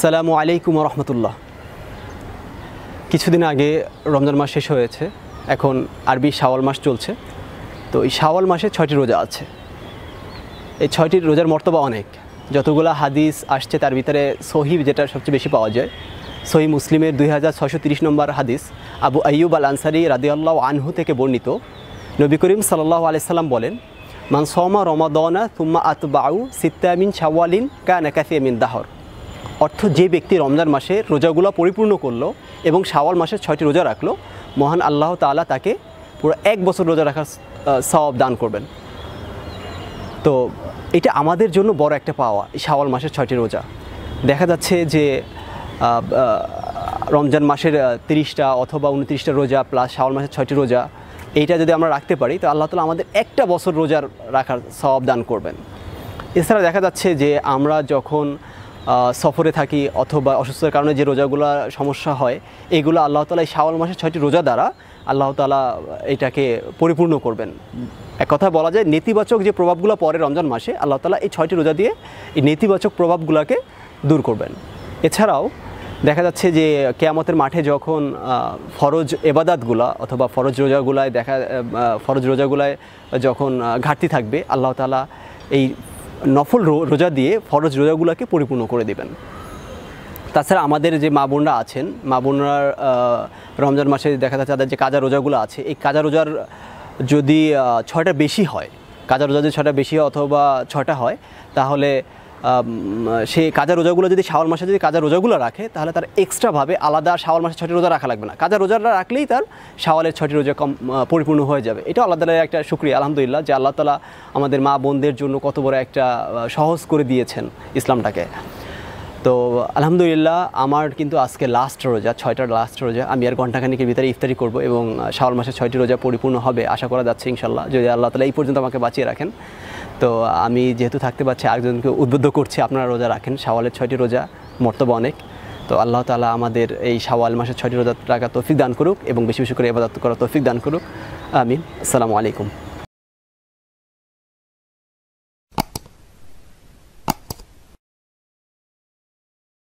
সালামু আলাইকুম রহমতুল্লাহ কিছুদিন আগে রমজান মাস শেষ হয়েছে এখন আরবি শাওয়াল মাস চলছে তো এই শাওয়াল মাসে ছয়টি রোজা আছে এই ছয়টি রোজার মর্তবা অনেক যতগুলো হাদিস আসছে তার ভিতরে সহি যেটা সবচেয়ে বেশি পাওয়া যায় সহি মুসলিমের দুই হাজার ছশো তিরিশ নম্বর হাদিস আবু আইয়ুব আল আনসারি রাদিউল্লাহ আনহু থেকে বর্ণিত নবী করিম সাল্লাহ আলাইসাল্লাম বলেন মানসমা রমাদনা তুম্মা আতবাউ সিত্তামিন শাওয়ালিন কানা কাসিয়ামিন দাহর অর্থ যে ব্যক্তি রমজান মাসে রোজাগুলো পরিপূর্ণ করলো এবং শাওয়াল মাসে ছয়টি রোজা রাখলো মহান আল্লাহ তালা তাকে পুরো এক বছর রোজা রাখার সওয়াব দান করবেন তো এটা আমাদের জন্য বড় একটা পাওয়া শাওয়াল মাসের ছয়টি রোজা দেখা যাচ্ছে যে রমজান মাসের তিরিশটা অথবা উনত্রিশটা রোজা প্লাস শাওয়াল মাসের ছয়টি রোজা এইটা যদি আমরা রাখতে পারি তো আল্লাহ তালা আমাদের একটা বছর রোজার রাখার সব দান করবেন এছাড়া দেখা যাচ্ছে যে আমরা যখন সফরে থাকি অথবা অসুস্থতার কারণে যে রোজাগুলো সমস্যা হয় এগুলো আল্লাহ তালা এই শাওয়াল মাসের ছয়টি রোজা দ্বারা আল্লাহ তালা এটাকে পরিপূর্ণ করবেন এক কথা বলা যায় নেতিবাচক যে প্রভাবগুলো পরে রমজান মাসে আল্লাহ তালা এই ছয়টি রোজা দিয়ে এই নেতিবাচক প্রভাবগুলোকে দূর করবেন এছাড়াও দেখা যাচ্ছে যে কেয়ামতের মাঠে যখন ফরজ এবাদাতগুলা অথবা ফরজ রোজাগুলায় দেখা ফরজ রোজাগুলায় যখন ঘাটতি থাকবে আল্লাহ তালা এই নফল রোজা দিয়ে ফরজ রোজাগুলোকে পরিপূর্ণ করে দেবেন তাছাড়া আমাদের যে মা বোনরা আছেন মা বোনরা রমজান মাসে দেখা যাচ্ছে তাদের যে কাজা রোজাগুলো আছে এই কাজা রোজার যদি ছয়টা বেশি হয় কাজা রোজা যদি ছয়টা বেশি হয় অথবা ছটা হয় তাহলে সে কাজা রোজাগুলো যদি শাওয়াল মাসে যদি কাজা রোজাগুলো রাখে তাহলে তার এক্সট্রাভাবে আলাদা শাওয়াল মাসে ছটি রোজা রাখা লাগবে না কাজা রোজাটা রাখলেই তার শাওয়ালের ছটি রোজা কম পরিপূর্ণ হয়ে যাবে এটা আল্লাহ তালা একটা সুক্রিয়া আলহামদুলিল্লাহ যে আল্লাহ তালা আমাদের মা বোনদের জন্য কত বড় একটা সহজ করে দিয়েছেন ইসলামটাকে তো আলহামদুলিল্লাহ আমার কিন্তু আজকে লাস্ট রোজা ছয়টার লাস্ট রোজা আমি আর ঘন্টাখানিকের ভিতরে ইফতারি করব এবং শাওয়াল মাসে ছয়টি রোজা পরিপূর্ণ হবে আশা করা যাচ্ছে ইনশাল্লাহ যদি আল্লাহ তালা এই পর্যন্ত আমাকে বাঁচিয়ে রাখেন তো আমি যেহেতু থাকতে পারছি আরেকজনকে উদ্বুদ্ধ করছি আপনারা রোজা রাখেন শাওয়ালের ছয়টি রোজা মর্তব্য অনেক তো আল্লাহ তালা আমাদের এই শাওয়াল মাসের ছয়টি রোজা রাখা তৌফিক দান করুক এবং বেশি বেশি করে এবাদত করা তৌফিক দান করুক আমিন আসসালামু আলাইকুম